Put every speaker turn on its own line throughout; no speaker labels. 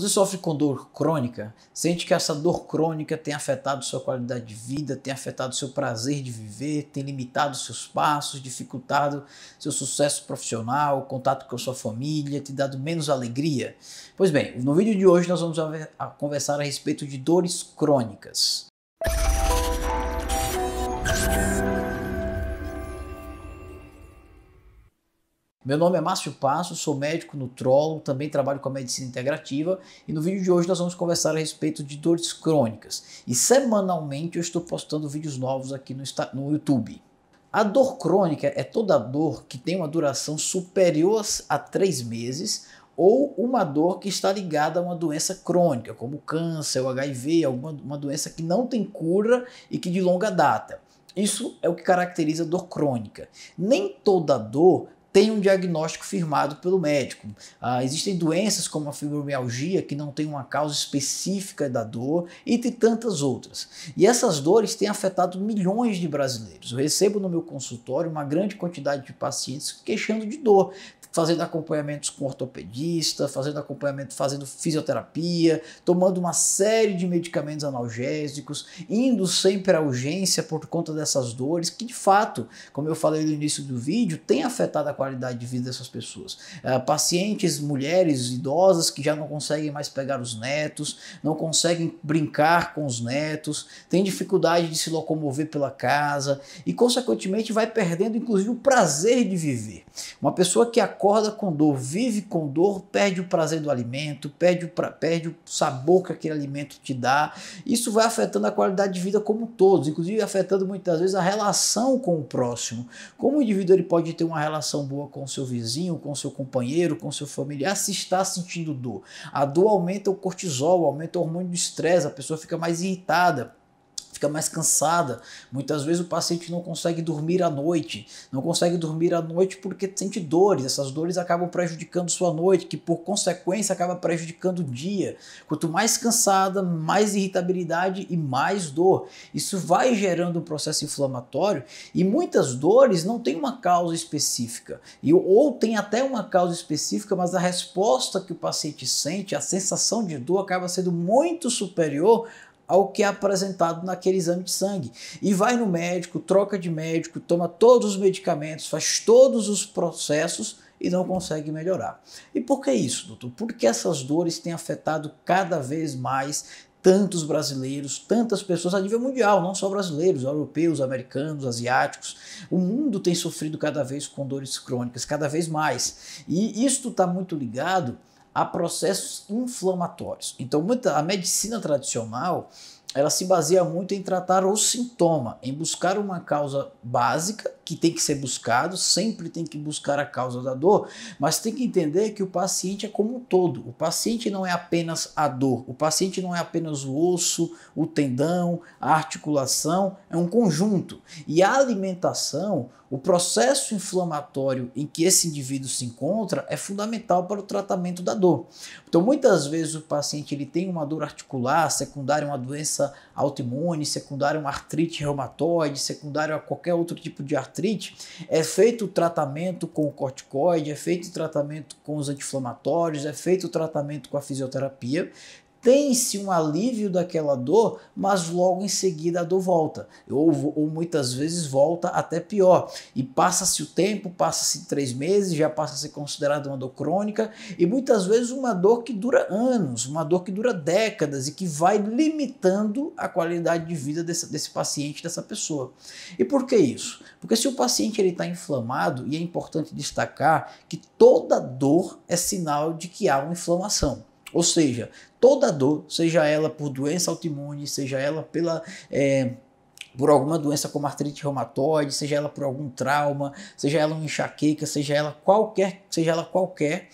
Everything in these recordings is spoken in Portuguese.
Você sofre com dor crônica? Sente que essa dor crônica tem afetado sua qualidade de vida, tem afetado seu prazer de viver, tem limitado seus passos, dificultado seu sucesso profissional, contato com a sua família, te dado menos alegria? Pois bem, no vídeo de hoje nós vamos conversar a respeito de dores crônicas. Meu nome é Márcio Passo, sou médico nutrólogo, também trabalho com a medicina integrativa e no vídeo de hoje nós vamos conversar a respeito de dores crônicas. E semanalmente eu estou postando vídeos novos aqui no, no YouTube. A dor crônica é toda dor que tem uma duração superior a três meses ou uma dor que está ligada a uma doença crônica, como câncer, o HIV, alguma uma doença que não tem cura e que de longa data. Isso é o que caracteriza a dor crônica. Nem toda dor tem um diagnóstico firmado pelo médico. Ah, existem doenças como a fibromialgia que não tem uma causa específica da dor, entre tantas outras. E essas dores têm afetado milhões de brasileiros. Eu recebo no meu consultório uma grande quantidade de pacientes queixando de dor, fazendo acompanhamentos com ortopedista, fazendo acompanhamento, fazendo fisioterapia, tomando uma série de medicamentos analgésicos, indo sempre à urgência por conta dessas dores que de fato, como eu falei no início do vídeo, tem afetado a qualidade qualidade de vida dessas pessoas. É, pacientes, mulheres idosas que já não conseguem mais pegar os netos, não conseguem brincar com os netos, têm dificuldade de se locomover pela casa e, consequentemente, vai perdendo inclusive o prazer de viver. Uma pessoa que acorda com dor, vive com dor, perde o prazer do alimento, perde o, pra, perde o sabor que aquele alimento te dá. Isso vai afetando a qualidade de vida como todos, inclusive afetando muitas vezes a relação com o próximo. Como o indivíduo ele pode ter uma relação boa com seu vizinho, com seu companheiro, com seu familiar, se está sentindo dor. A dor aumenta o cortisol, aumenta o hormônio do estresse, a pessoa fica mais irritada fica mais cansada. Muitas vezes o paciente não consegue dormir à noite, não consegue dormir à noite porque sente dores. Essas dores acabam prejudicando sua noite, que por consequência acaba prejudicando o dia. Quanto mais cansada, mais irritabilidade e mais dor. Isso vai gerando um processo inflamatório e muitas dores não têm uma causa específica. E ou tem até uma causa específica, mas a resposta que o paciente sente, a sensação de dor acaba sendo muito superior ao que é apresentado naquele exame de sangue. E vai no médico, troca de médico, toma todos os medicamentos, faz todos os processos e não consegue melhorar. E por que isso, doutor? Porque essas dores têm afetado cada vez mais tantos brasileiros, tantas pessoas a nível mundial, não só brasileiros, europeus, americanos, asiáticos. O mundo tem sofrido cada vez com dores crônicas, cada vez mais. E isto está muito ligado a processos inflamatórios. Então, muita, a medicina tradicional ela se baseia muito em tratar o sintoma, em buscar uma causa básica que tem que ser buscado, sempre tem que buscar a causa da dor, mas tem que entender que o paciente é como um todo. O paciente não é apenas a dor, o paciente não é apenas o osso, o tendão, a articulação, é um conjunto. E a alimentação, o processo inflamatório em que esse indivíduo se encontra é fundamental para o tratamento da dor. Então, muitas vezes o paciente ele tem uma dor articular secundária uma doença doença autoimune, secundário a uma artrite reumatoide, secundário a qualquer outro tipo de artrite, é feito o tratamento com o corticoide, é feito o tratamento com os anti-inflamatórios, é feito o tratamento com a fisioterapia, tem-se um alívio daquela dor, mas logo em seguida a dor volta, ou, ou muitas vezes volta até pior. E passa-se o tempo, passa-se três meses, já passa a ser considerada uma dor crônica, e muitas vezes uma dor que dura anos, uma dor que dura décadas e que vai limitando a qualidade de vida desse, desse paciente, dessa pessoa. E por que isso? Porque se o paciente está inflamado, e é importante destacar que toda dor é sinal de que há uma inflamação. Ou seja, toda dor, seja ela por doença autoimune, seja ela pela. É, por alguma doença como artrite reumatoide, seja ela por algum trauma, seja ela uma enxaqueca, seja ela qualquer, seja ela qualquer,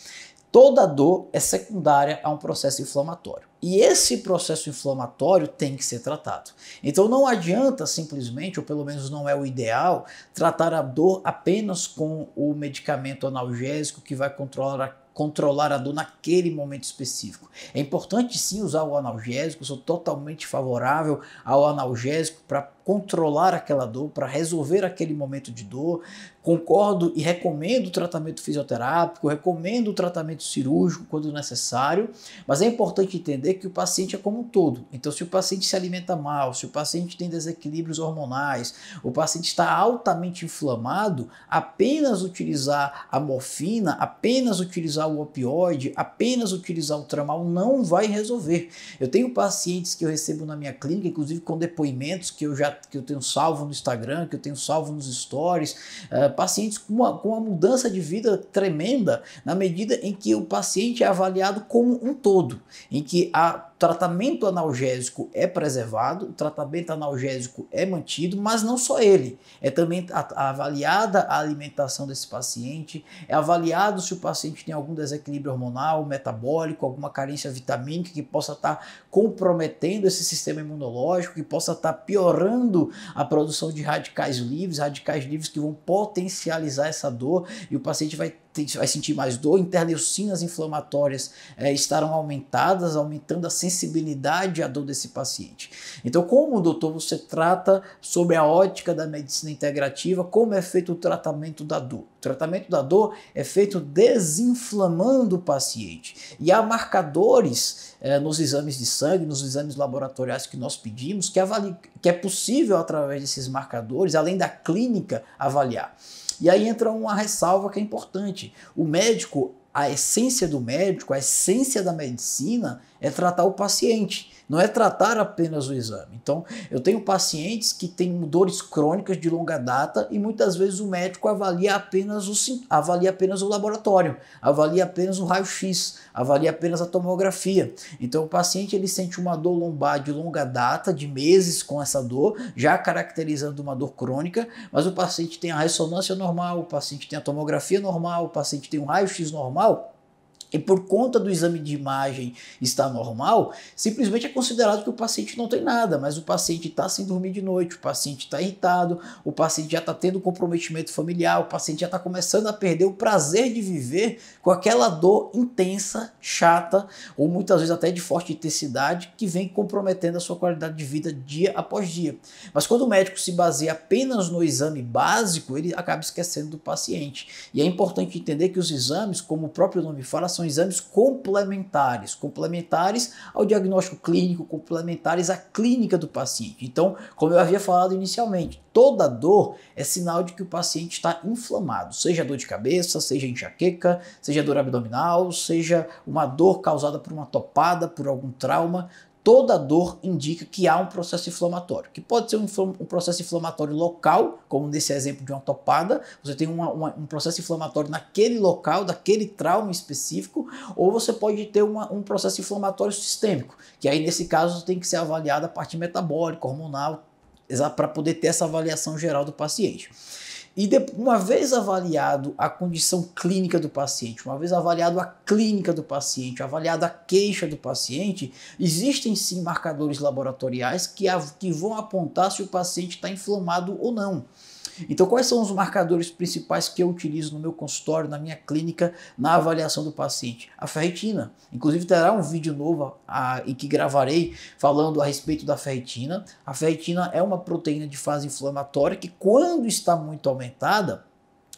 toda dor é secundária a um processo inflamatório. E esse processo inflamatório tem que ser tratado. Então não adianta simplesmente, ou pelo menos não é o ideal, tratar a dor apenas com o medicamento analgésico que vai controlar controlar a dor naquele momento específico. É importante sim usar o analgésico, sou totalmente favorável ao analgésico para controlar aquela dor, para resolver aquele momento de dor. Concordo e recomendo o tratamento fisioterápico, recomendo o tratamento cirúrgico quando necessário, mas é importante entender que o paciente é como um todo. Então, se o paciente se alimenta mal, se o paciente tem desequilíbrios hormonais, o paciente está altamente inflamado, apenas utilizar a morfina, apenas utilizar o opioide, apenas utilizar o tramal não vai resolver. Eu tenho pacientes que eu recebo na minha clínica, inclusive com depoimentos que eu já que eu tenho salvo no Instagram, que eu tenho salvo nos stories, uh, pacientes com uma, com uma mudança de vida tremenda na medida em que o paciente é avaliado como um todo, em que a tratamento analgésico é preservado, o tratamento analgésico é mantido, mas não só ele. É também avaliada a alimentação desse paciente, é avaliado se o paciente tem algum desequilíbrio hormonal, metabólico, alguma carência vitamínica que possa estar comprometendo esse sistema imunológico, que possa estar piorando a produção de radicais livres, radicais livres que vão potencializar essa dor e o paciente vai vai sentir mais dor, interleucinas inflamatórias é, estarão aumentadas, aumentando a sensibilidade à dor desse paciente. Então, como, doutor, você trata sobre a ótica da medicina integrativa, como é feito o tratamento da dor? O tratamento da dor é feito desinflamando o paciente. E há marcadores é, nos exames de sangue, nos exames laboratoriais que nós pedimos, que, avalie, que é possível, através desses marcadores, além da clínica, avaliar. E aí entra uma ressalva que é importante. O médico, a essência do médico, a essência da medicina é tratar o paciente, não é tratar apenas o exame. Então, eu tenho pacientes que têm dores crônicas de longa data e muitas vezes o médico avalia apenas o, avalia apenas o laboratório, avalia apenas o raio-x, avalia apenas a tomografia. Então, o paciente ele sente uma dor lombar de longa data, de meses com essa dor, já caracterizando uma dor crônica, mas o paciente tem a ressonância normal, o paciente tem a tomografia normal, o paciente tem um raio-x normal e por conta do exame de imagem estar normal, simplesmente é considerado que o paciente não tem nada, mas o paciente está sem dormir de noite, o paciente está irritado, o paciente já está tendo comprometimento familiar, o paciente já está começando a perder o prazer de viver com aquela dor intensa, chata, ou muitas vezes até de forte intensidade, que vem comprometendo a sua qualidade de vida dia após dia. Mas quando o médico se baseia apenas no exame básico, ele acaba esquecendo do paciente. E é importante entender que os exames, como o próprio nome fala, são são exames complementares, complementares ao diagnóstico clínico, complementares à clínica do paciente. Então, como eu havia falado inicialmente, toda dor é sinal de que o paciente está inflamado, seja dor de cabeça, seja enxaqueca, seja dor abdominal, seja uma dor causada por uma topada, por algum trauma, toda dor indica que há um processo inflamatório, que pode ser um, um processo inflamatório local, como nesse exemplo de uma topada, você tem uma, uma, um processo inflamatório naquele local, daquele trauma específico, ou você pode ter uma, um processo inflamatório sistêmico, que aí nesse caso tem que ser avaliada a parte metabólica, hormonal, para poder ter essa avaliação geral do paciente. E de, uma vez avaliado a condição clínica do paciente, uma vez avaliado a clínica do paciente, avaliada a queixa do paciente, existem sim marcadores laboratoriais que, a, que vão apontar se o paciente está inflamado ou não. Então, quais são os marcadores principais que eu utilizo no meu consultório, na minha clínica, na avaliação do paciente? A ferritina. Inclusive, terá um vídeo novo a, em que gravarei falando a respeito da ferritina. A ferritina é uma proteína de fase inflamatória que, quando está muito aumentada,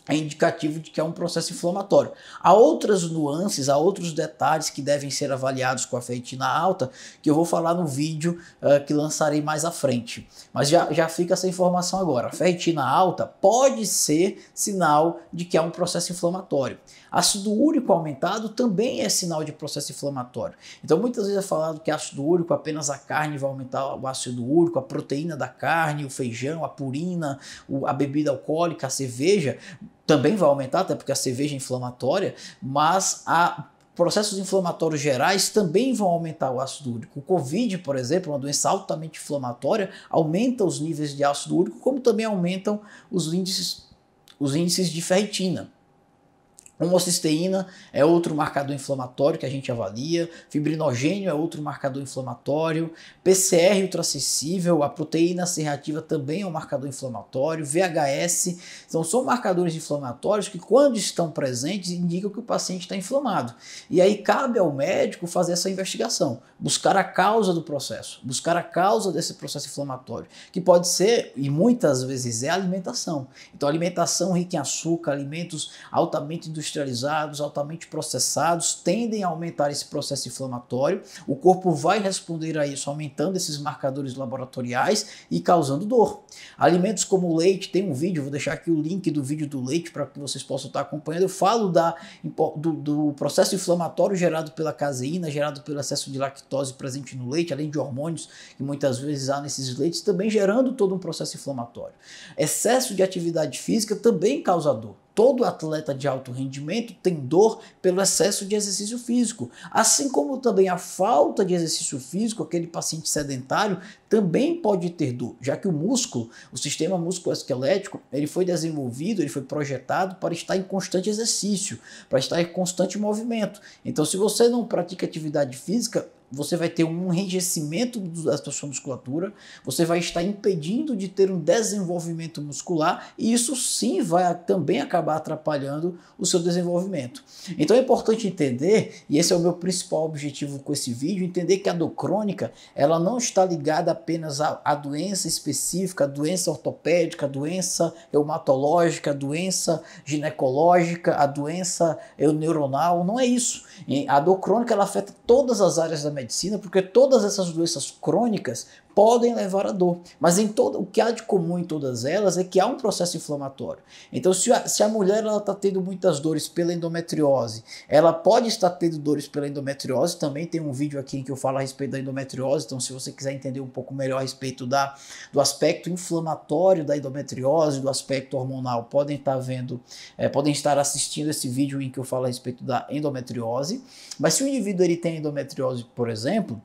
é indicativo de que é um processo inflamatório. Há outras nuances, há outros detalhes que devem ser avaliados com a ferritina alta, que eu vou falar no vídeo uh, que lançarei mais à frente. Mas já, já fica essa informação agora. A ferritina alta pode ser sinal de que há um processo inflamatório. Ácido úrico aumentado também é sinal de processo inflamatório. Então muitas vezes é falado que ácido úrico, apenas a carne vai aumentar o ácido úrico, a proteína da carne, o feijão, a purina, a bebida alcoólica, a cerveja também vai aumentar, até porque a cerveja é inflamatória, mas a processos inflamatórios gerais também vão aumentar o ácido úrico. O Covid, por exemplo, uma doença altamente inflamatória, aumenta os níveis de ácido úrico, como também aumentam os índices, os índices de ferritina. Homocisteína é outro marcador inflamatório que a gente avalia, fibrinogênio é outro marcador inflamatório, PCR ultracessível, a proteína C reativa também é um marcador inflamatório, VHS, então são marcadores inflamatórios que quando estão presentes indicam que o paciente está inflamado. E aí cabe ao médico fazer essa investigação, buscar a causa do processo, buscar a causa desse processo inflamatório, que pode ser e muitas vezes é a alimentação. Então alimentação rica em açúcar, alimentos altamente industrializados, industrializados, altamente processados, tendem a aumentar esse processo inflamatório. O corpo vai responder a isso aumentando esses marcadores laboratoriais e causando dor. Alimentos como leite, tem um vídeo, vou deixar aqui o link do vídeo do leite para que vocês possam estar acompanhando. Eu falo da, do, do processo inflamatório gerado pela caseína, gerado pelo excesso de lactose presente no leite, além de hormônios que muitas vezes há nesses leites, também gerando todo um processo inflamatório. Excesso de atividade física também causa dor. Todo atleta de alto rendimento tem dor pelo excesso de exercício físico, assim como também a falta de exercício físico, aquele paciente sedentário também pode ter dor, já que o músculo, o sistema musculoesquelético, ele foi desenvolvido, ele foi projetado para estar em constante exercício, para estar em constante movimento. Então, se você não pratica atividade física, você vai ter um enrijecimento da sua musculatura, você vai estar impedindo de ter um desenvolvimento muscular e isso sim vai também acabar atrapalhando o seu desenvolvimento. Então é importante entender, e esse é o meu principal objetivo com esse vídeo, entender que a dor crônica, ela não está ligada apenas à, à doença específica, à doença ortopédica, à doença reumatológica, à doença ginecológica, à doença eh, neuronal, não é isso. A dor crônica ela afeta todas as áreas da medicina, porque todas essas doenças crônicas podem levar à dor. Mas em todo, o que há de comum em todas elas é que há um processo inflamatório. Então, se a, se a mulher está tendo muitas dores pela endometriose, ela pode estar tendo dores pela endometriose. Também tem um vídeo aqui em que eu falo a respeito da endometriose. Então, se você quiser entender um pouco melhor a respeito da, do aspecto inflamatório da endometriose, do aspecto hormonal, podem estar tá vendo, é, podem estar assistindo esse vídeo em que eu falo a respeito da endometriose. Mas se o indivíduo ele tem endometriose, por exemplo,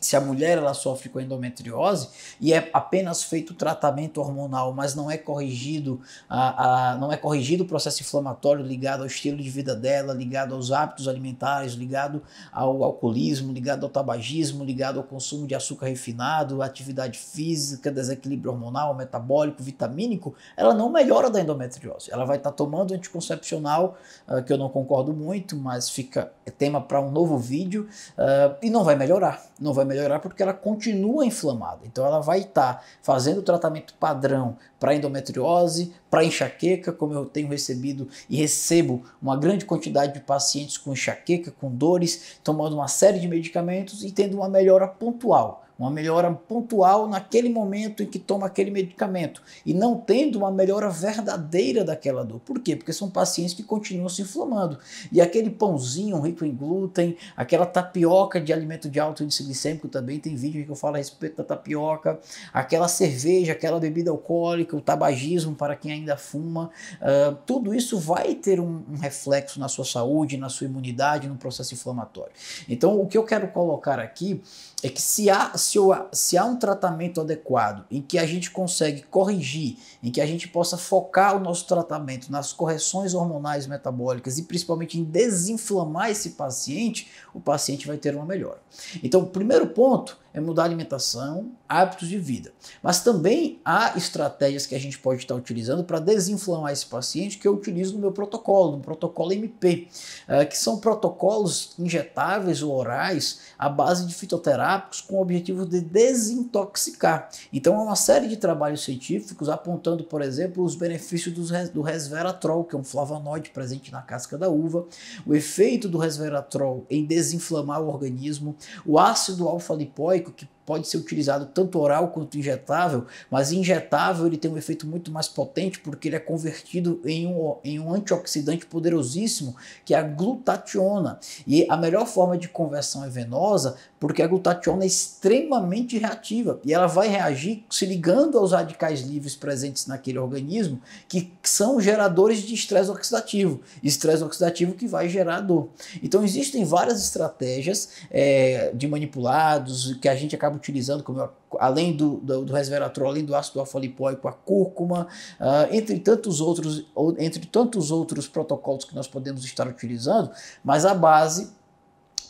se a mulher ela sofre com endometriose e é apenas feito tratamento hormonal, mas não é corrigido a, a, não é corrigido o processo inflamatório ligado ao estilo de vida dela, ligado aos hábitos alimentares, ligado ao alcoolismo, ligado ao tabagismo, ligado ao consumo de açúcar refinado, atividade física, desequilíbrio hormonal, metabólico, vitamínico, ela não melhora da endometriose. Ela vai estar tá tomando anticoncepcional, uh, que eu não concordo muito, mas fica é tema para um novo vídeo uh, e não vai melhorar, não vai melhorar porque ela continua inflamada. Então ela vai estar tá fazendo o tratamento padrão para endometriose, para enxaqueca, como eu tenho recebido e recebo uma grande quantidade de pacientes com enxaqueca, com dores, tomando uma série de medicamentos e tendo uma melhora pontual uma melhora pontual naquele momento em que toma aquele medicamento e não tendo uma melhora verdadeira daquela dor. Por quê? Porque são pacientes que continuam se inflamando. E aquele pãozinho rico em glúten, aquela tapioca de alimento de alto índice glicêmico também tem vídeo que eu falo a respeito da tapioca, aquela cerveja, aquela bebida alcoólica, o tabagismo para quem ainda fuma, uh, tudo isso vai ter um, um reflexo na sua saúde, na sua imunidade, no processo inflamatório. Então, o que eu quero colocar aqui é que se há se, se há um tratamento adequado em que a gente consegue corrigir em que a gente possa focar o nosso tratamento nas correções hormonais metabólicas e principalmente em desinflamar esse paciente, o paciente vai ter uma melhora. Então, o primeiro ponto é mudar a alimentação, hábitos de vida. Mas também há estratégias que a gente pode estar utilizando para desinflamar esse paciente que eu utilizo no meu protocolo, no protocolo MP, eh, que são protocolos injetáveis ou orais à base de fitoterápicos com o objetivo de desintoxicar. Então, há uma série de trabalhos científicos apontando por exemplo, os benefícios do, do resveratrol, que é um flavonoide presente na casca da uva, o efeito do resveratrol em desinflamar o organismo, o ácido alfa-lipóico, que pode ser utilizado tanto oral quanto injetável, mas injetável ele tem um efeito muito mais potente porque ele é convertido em um, em um antioxidante poderosíssimo, que é a glutationa. E a melhor forma de conversão é venosa, porque a glutationa é extremamente reativa e ela vai reagir se ligando aos radicais livres presentes naquele organismo, que são geradores de estresse oxidativo, estresse oxidativo que vai gerar dor. Então existem várias estratégias é, de manipulados que a gente acaba utilizando, como, além do, do, do, resveratrol, além do ácido alfa-lipoico, a cúrcuma, uh, entre, tantos outros, ou, entre tantos outros protocolos que nós podemos estar utilizando, mas a base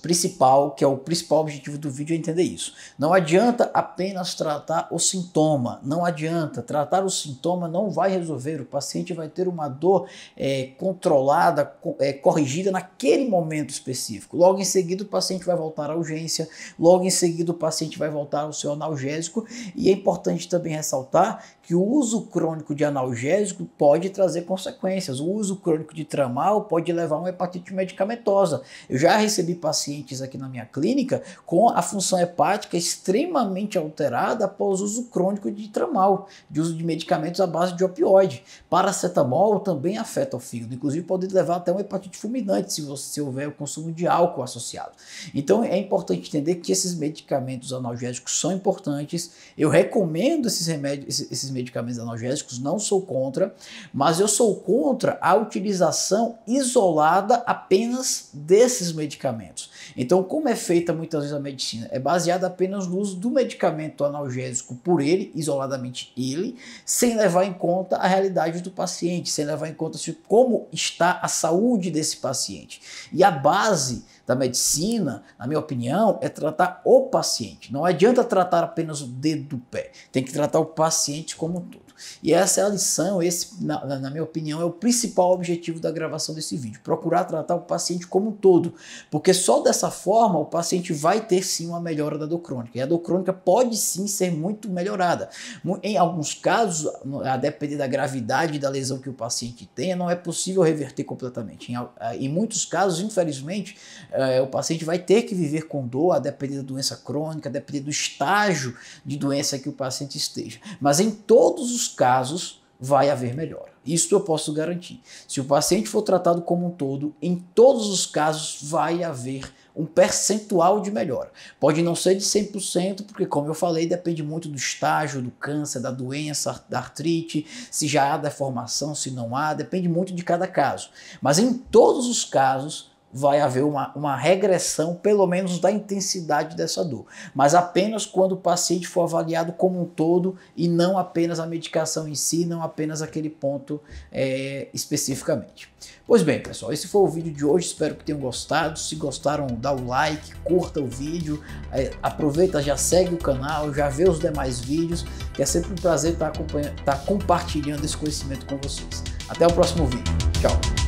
principal, que é o principal objetivo do vídeo, é entender isso. Não adianta apenas tratar o sintoma, não adianta. Tratar o sintoma não vai resolver. O paciente vai ter uma dor é, controlada, é, corrigida naquele momento específico. Logo em seguida, o paciente vai voltar à urgência, logo em seguida, o paciente vai voltar ao seu analgésico. E é importante também ressaltar que o uso crônico de analgésico pode trazer consequências. O uso crônico de tramal pode levar a uma hepatite medicamentosa. Eu já recebi pacientes pacientes aqui na minha clínica com a função hepática extremamente alterada após uso crônico de tramal, de uso de medicamentos à base de opioide. Paracetamol também afeta o fígado, inclusive pode levar até uma hepatite fulminante se você se houver o consumo de álcool associado. Então é importante entender que esses medicamentos analgésicos são importantes. Eu recomendo esses remédios, esses medicamentos analgésicos, não sou contra, mas eu sou contra a utilização isolada apenas desses medicamentos. Então, como é feita muitas vezes a medicina? É baseada apenas no uso do medicamento analgésico por ele, isoladamente ele, sem levar em conta a realidade do paciente, sem levar em conta se, como está a saúde desse paciente. E a base da medicina, na minha opinião, é tratar o paciente. Não adianta tratar apenas o dedo do pé, tem que tratar o paciente como um todo. E essa é a lição, esse, na, na, minha opinião, é o principal objetivo da gravação desse vídeo: procurar tratar o paciente como um todo, porque só dessa forma o paciente vai ter sim uma melhora da dor crônica. E a dor crônica pode sim ser muito melhorada. Em alguns casos, a depender da gravidade da lesão que o paciente tenha, não é possível reverter completamente. Em, em muitos casos, infelizmente, eh, o paciente vai ter que viver com dor, a depender da doença crônica, a depender do estágio de doença que o paciente esteja. Mas em todos os casos vai haver melhora. Isso eu posso garantir. Se o paciente for tratado como um todo, em todos os casos vai haver um percentual de melhora. Pode não ser de 100%, porque, como eu falei, depende muito do estágio do câncer, da doença, da artrite, se já há deformação, se não há, depende muito de cada caso. Mas em todos os casos, vai haver uma, uma regressão, pelo menos da intensidade dessa dor, mas apenas quando o paciente for avaliado como um todo e não apenas a medicação em si, não apenas aquele ponto é, especificamente. Pois bem, pessoal, esse foi o vídeo de hoje, espero que tenham gostado. Se gostaram, dá o like, curta o vídeo, é, aproveita, já segue o canal, já vê os demais vídeos, que é sempre um prazer estar tá tá compartilhando esse conhecimento com vocês. Até o próximo vídeo, tchau!